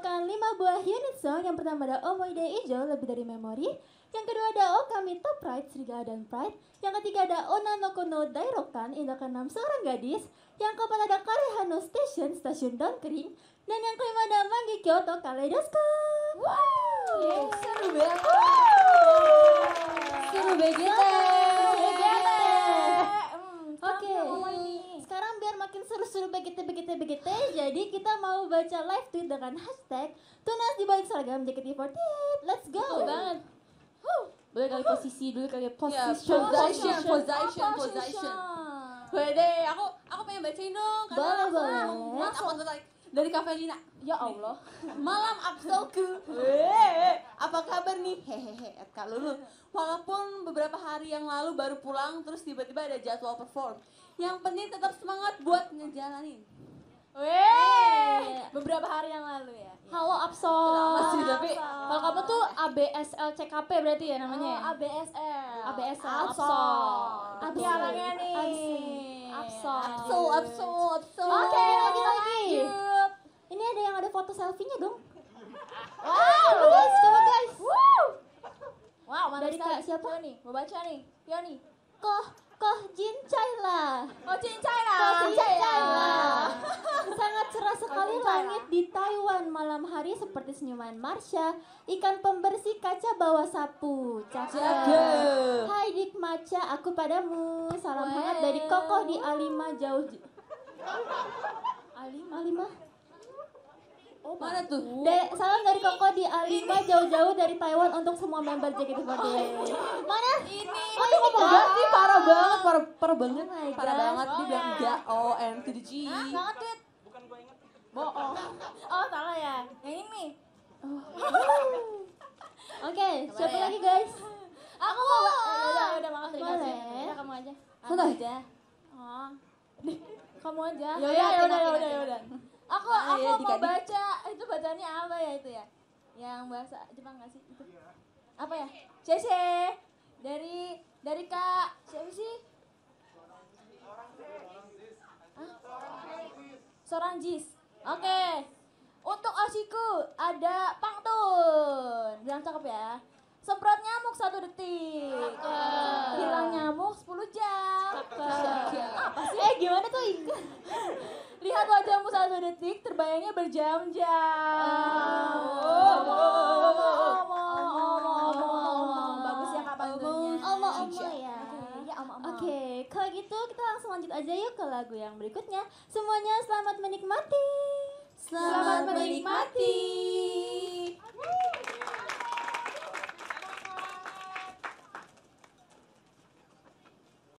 membawakan lima buah unit song. Yang pertama ada Omoide Ijo, lebih dari memori. Yang kedua ada Okami Top Pride, Serigala dan Pride. Yang ketiga ada Ona no Dairokan, Indahkan enam seorang gadis. Yang keempat ada Karehano Station, stasiun Kering Dan yang kelima ada Manggi Kyoto Kaleidoskop. Wow, yeah, seru banget. Wow. Seru banget. Hmm, Oke, sekarang biar makin seru-seru begitu begitu begitu. Jadi kita mau baca live tweet dengan hashtag Tunas di balik seragam JKT48. Let's go. Betul banget. Huh. Boleh kali posisi dulu kali ya, position. Yeah, position, position, position. Boleh deh, aku aku pengen bacain dong. Boleh, boleh. Aku mau like dari Felina Ya Allah. Malam absolku. Eh, apa kabar nih? Hehehe, Kak Lulu. Walaupun beberapa hari yang lalu baru pulang terus tiba-tiba ada jadwal perform. Yang penting tetap semangat buat ngejalanin. Weh, iya. beberapa hari yang lalu ya. Iya. Halo Absol. Sih, tapi kalau kamu tuh ABSL CKP berarti ya namanya. Oh, ya? ABSL. ABSL Absol. Tapi orangnya nih. Absol. Absol, Absol, Absol. Oke, lagi lagi. Ini ada yang ada foto selfie-nya dong. Wow, guys, coba guys. Wow. Wow, mana Dari siapa nih? Mau baca nih. Yoni. Koh Koh Jin Chai lah. Oh, Jin Chai matahari seperti senyuman Marsha, ikan pembersih kaca bawa sapu. Cakep. Hai Dik Maca, aku padamu. Salam wow. hangat dari Kokoh di Alima jauh. Alima, Alima. Oh, mana tuh? De, salam dari Koko di Alima jauh-jauh dari Taiwan untuk semua member JKT48. Mana? Ini. Oh, ini enggak? Ini, parah banget, parah, parah banget. Oh parah banget dia bilang enggak. Oh, and to the G. Nah, bohong oh salah ya yang nah, ini oh. oke okay, siapa ya? lagi guys aku mau oh, udah udah maaf terima kasih kamu aja aku aja oh kamu aja ya udah ya udah ya udah ya udah aku ah, aku ya, mau baca itu bacanya apa ya itu ya yang bahasa Jepang nggak sih itu apa ya CC dari dari kak siapa sih seorang jis Oke. Untuk osiku ada Pangtun. Bilang cakep ya. Semprot nyamuk satu detik. Cakep. Hilang nyamuk sepuluh jam. Cakep. Apa sih? Eh gimana tuh Lihat wajahmu satu detik, terbayangnya berjam-jam. Oh. Oke, okay, kalau gitu kita langsung lanjut aja yuk ke lagu yang berikutnya. Semuanya selamat menikmati. Selamat menikmati.